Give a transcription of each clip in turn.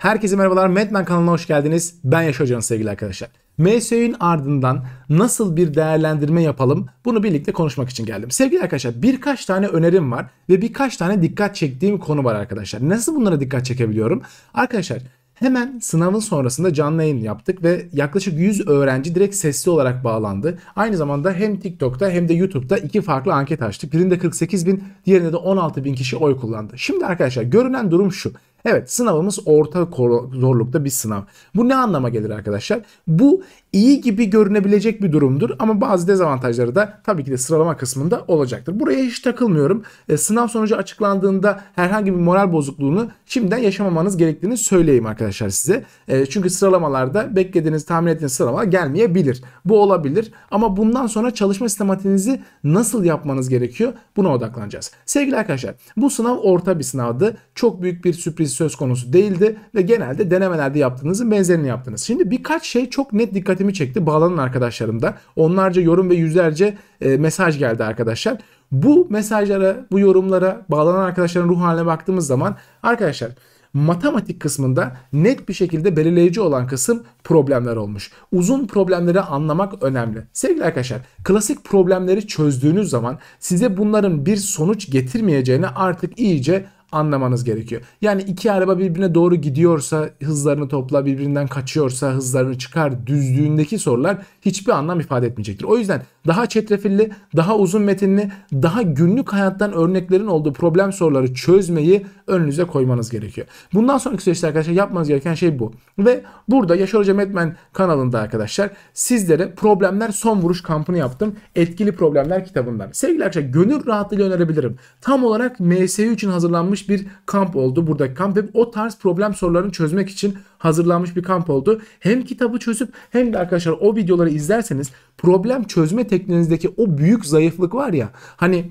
Herkese merhabalar. Madman kanalına hoş geldiniz. Ben Yaşar Hocam sevgili arkadaşlar. MSÜ'nün ardından nasıl bir değerlendirme yapalım? Bunu birlikte konuşmak için geldim. Sevgili arkadaşlar birkaç tane önerim var ve birkaç tane dikkat çektiğim konu var arkadaşlar. Nasıl bunlara dikkat çekebiliyorum? Arkadaşlar Hemen sınavın sonrasında canlı yayın yaptık ve yaklaşık 100 öğrenci direkt sesli olarak bağlandı. Aynı zamanda hem TikTok'ta hem de YouTube'da iki farklı anket açtık. Birinde 48 bin, diğerinde de 16 bin kişi oy kullandı. Şimdi arkadaşlar görünen durum şu. Evet sınavımız orta zorlukta bir sınav. Bu ne anlama gelir arkadaşlar? Bu iyi gibi görünebilecek bir durumdur ama bazı dezavantajları da tabii ki de sıralama kısmında olacaktır. Buraya hiç takılmıyorum. E, sınav sonucu açıklandığında herhangi bir moral bozukluğunu şimdiden yaşamamanız gerektiğini söyleyeyim arkadaşlar size. E, çünkü sıralamalarda beklediğiniz, tahmin ettiğiniz sıralama gelmeyebilir. Bu olabilir ama bundan sonra çalışma sistematiğinizi nasıl yapmanız gerekiyor buna odaklanacağız. Sevgili arkadaşlar bu sınav orta bir sınavdı. Çok büyük bir sürpriz bilginiz söz konusu değildi ve genelde denemelerde yaptığınızın benzerini yaptınız. Şimdi birkaç şey çok net dikkatimi çekti bağlanan arkadaşlarımda. Onlarca yorum ve yüzlerce e, mesaj geldi arkadaşlar. Bu mesajlara, bu yorumlara bağlanan arkadaşların ruh haline baktığımız zaman arkadaşlar matematik kısmında net bir şekilde belirleyici olan kısım problemler olmuş. Uzun problemleri anlamak önemli. Sevgili arkadaşlar klasik problemleri çözdüğünüz zaman size bunların bir sonuç getirmeyeceğini artık iyice anlamanız gerekiyor. Yani iki araba birbirine doğru gidiyorsa hızlarını topla, birbirinden kaçıyorsa hızlarını çıkar düzlüğündeki sorular hiçbir anlam ifade etmeyecektir. O yüzden daha çetrefilli, daha uzun metinli, daha günlük hayattan örneklerin olduğu problem soruları çözmeyi önünüze koymanız gerekiyor. Bundan sonraki süreçte arkadaşlar yapmanız gereken şey bu. Ve burada Yaşar Hocam Metmen kanalında arkadaşlar sizlere problemler son vuruş kampını yaptım. Etkili problemler kitabından. Sevgili arkadaşlar gönül rahatlığıyla önerebilirim. Tam olarak MSU için hazırlanmış bir kamp oldu. Buradaki kamp ve o tarz problem sorularını çözmek için hazırlanmış bir kamp oldu. Hem kitabı çözüp hem de arkadaşlar o videoları izlerseniz problem çözme tekniğinizdeki o büyük zayıflık var ya hani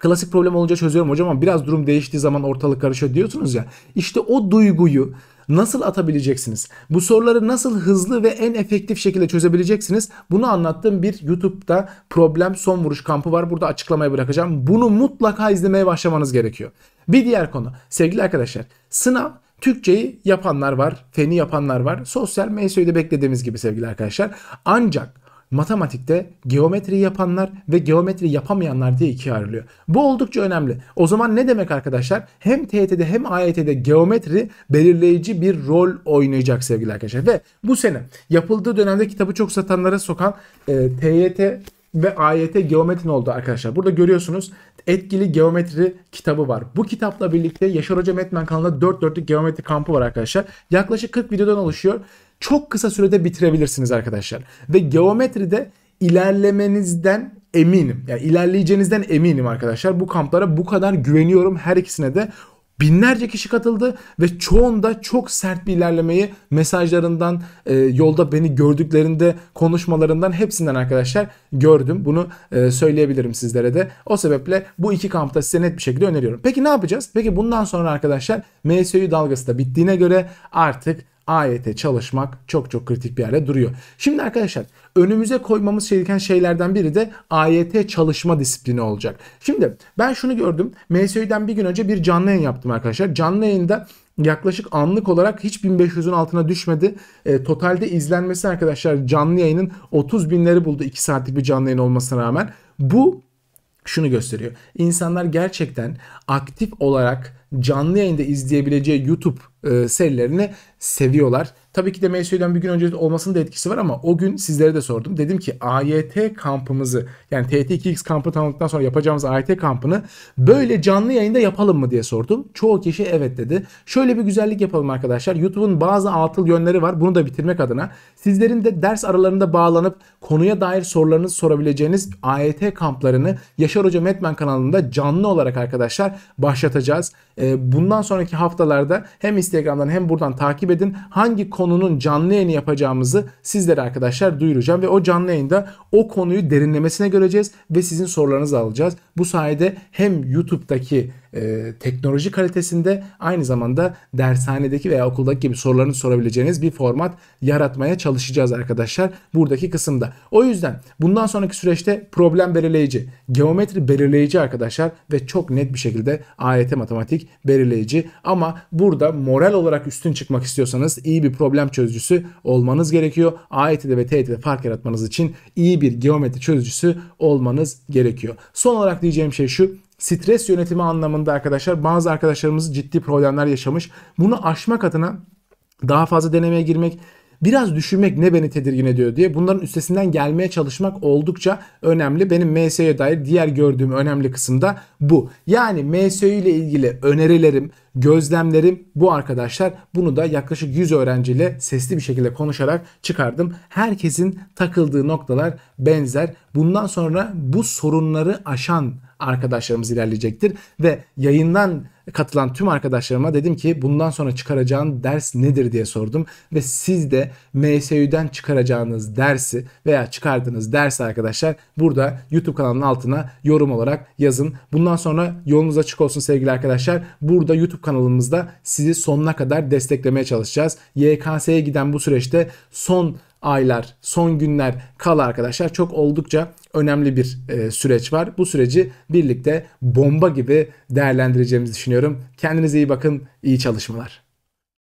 Klasik problem olunca çözüyorum hocam ama biraz durum değiştiği zaman ortalık karışıyor diyorsunuz ya. İşte o duyguyu nasıl atabileceksiniz? Bu soruları nasıl hızlı ve en efektif şekilde çözebileceksiniz? Bunu anlattığım bir YouTube'da problem son vuruş kampı var. Burada açıklamayı bırakacağım. Bunu mutlaka izlemeye başlamanız gerekiyor. Bir diğer konu sevgili arkadaşlar sınav Türkçeyi yapanlar var, feni yapanlar var. Sosyal de beklediğimiz gibi sevgili arkadaşlar. Ancak matematikte geometri yapanlar ve geometri yapamayanlar diye ikiye ayrılıyor. Bu oldukça önemli. O zaman ne demek arkadaşlar? Hem TYT'de hem AYT'de geometri belirleyici bir rol oynayacak sevgili arkadaşlar. Ve bu sene yapıldığı dönemde kitabı çok satanlara sokan e, TYT ve AYT geometrin oldu arkadaşlar. Burada görüyorsunuz etkili geometri kitabı var. Bu kitapla birlikte Yaşar Hoca Metmen kanalında 4 dörtlük geometri kampı var arkadaşlar. Yaklaşık 40 videodan oluşuyor çok kısa sürede bitirebilirsiniz arkadaşlar. Ve geometride ilerlemenizden eminim. Yani ilerleyeceğinizden eminim arkadaşlar. Bu kamplara bu kadar güveniyorum. Her ikisine de binlerce kişi katıldı ve çoğunda çok sert bir ilerlemeyi mesajlarından, e, yolda beni gördüklerinde konuşmalarından hepsinden arkadaşlar gördüm. Bunu e, söyleyebilirim sizlere de. O sebeple bu iki kampta size net bir şekilde öneriyorum. Peki ne yapacağız? Peki bundan sonra arkadaşlar MSU dalgası da bittiğine göre artık AYT çalışmak çok çok kritik bir yerde duruyor. Şimdi arkadaşlar önümüze koymamız gereken şeylerden biri de AYT çalışma disiplini olacak. Şimdi ben şunu gördüm. MSÜ'den bir gün önce bir canlı yayın yaptım arkadaşlar. Canlı yayında yaklaşık anlık olarak hiç 1500'ün altına düşmedi. E, totalde izlenmesi arkadaşlar canlı yayının 30 binleri buldu 2 saatlik bir canlı yayın olmasına rağmen. Bu şunu gösteriyor. İnsanlar gerçekten aktif olarak canlı yayında izleyebileceği YouTube e, serilerini seviyorlar. Tabii ki de MSU'dan bir gün önce olmasının da etkisi var ama o gün sizlere de sordum. Dedim ki AYT kampımızı yani TT2X kampı tamamladıktan sonra yapacağımız AYT kampını böyle canlı yayında yapalım mı diye sordum. Çoğu kişi evet dedi. Şöyle bir güzellik yapalım arkadaşlar. YouTube'un bazı atıl yönleri var. Bunu da bitirmek adına sizlerin de ders aralarında bağlanıp konuya dair sorularınızı sorabileceğiniz AYT kamplarını Yaşar Hoca Metmen kanalında canlı olarak arkadaşlar başlatacağız. Ee, bundan sonraki haftalarda hem Instagram'dan hem buradan takip edin. Hangi konunun canlı yayını yapacağımızı sizlere arkadaşlar duyuracağım ve o canlı yayında o konuyu derinlemesine göreceğiz ve sizin sorularınızı alacağız. Bu sayede hem YouTube'daki e, teknoloji kalitesinde aynı zamanda dershanedeki veya okuldaki gibi sorularını sorabileceğiniz bir format yaratmaya çalışacağız arkadaşlar buradaki kısımda. O yüzden bundan sonraki süreçte problem belirleyici, geometri belirleyici arkadaşlar ve çok net bir şekilde AYT matematik belirleyici ama burada moral olarak üstün çıkmak istiyorsanız iyi bir problem çözücüsü olmanız gerekiyor. AYT'de ve TYT'de fark yaratmanız için iyi bir geometri çözücüsü olmanız gerekiyor. Son olarak diyeceğim şey şu stres yönetimi anlamında arkadaşlar bazı arkadaşlarımız ciddi problemler yaşamış. Bunu aşmak adına daha fazla denemeye girmek, Biraz düşünmek ne beni tedirgin ediyor diye bunların üstesinden gelmeye çalışmak oldukça önemli. Benim MS'ye dair diğer gördüğüm önemli kısım da bu. Yani MS ile ilgili önerilerim, gözlemlerim bu arkadaşlar. Bunu da yaklaşık 100 öğrenciyle sesli bir şekilde konuşarak çıkardım. Herkesin takıldığı noktalar benzer. Bundan sonra bu sorunları aşan arkadaşlarımız ilerleyecektir ve yayından katılan tüm arkadaşlarıma dedim ki bundan sonra çıkaracağın ders nedir diye sordum. Ve siz de MSU'den çıkaracağınız dersi veya çıkardığınız dersi arkadaşlar burada YouTube kanalının altına yorum olarak yazın. Bundan sonra yolunuz açık olsun sevgili arkadaşlar. Burada YouTube kanalımızda sizi sonuna kadar desteklemeye çalışacağız. YKS'ye giden bu süreçte son aylar, son günler kal arkadaşlar çok oldukça önemli bir e, süreç var. Bu süreci birlikte bomba gibi değerlendireceğimizi düşünüyorum. Kendinize iyi bakın, iyi çalışmalar.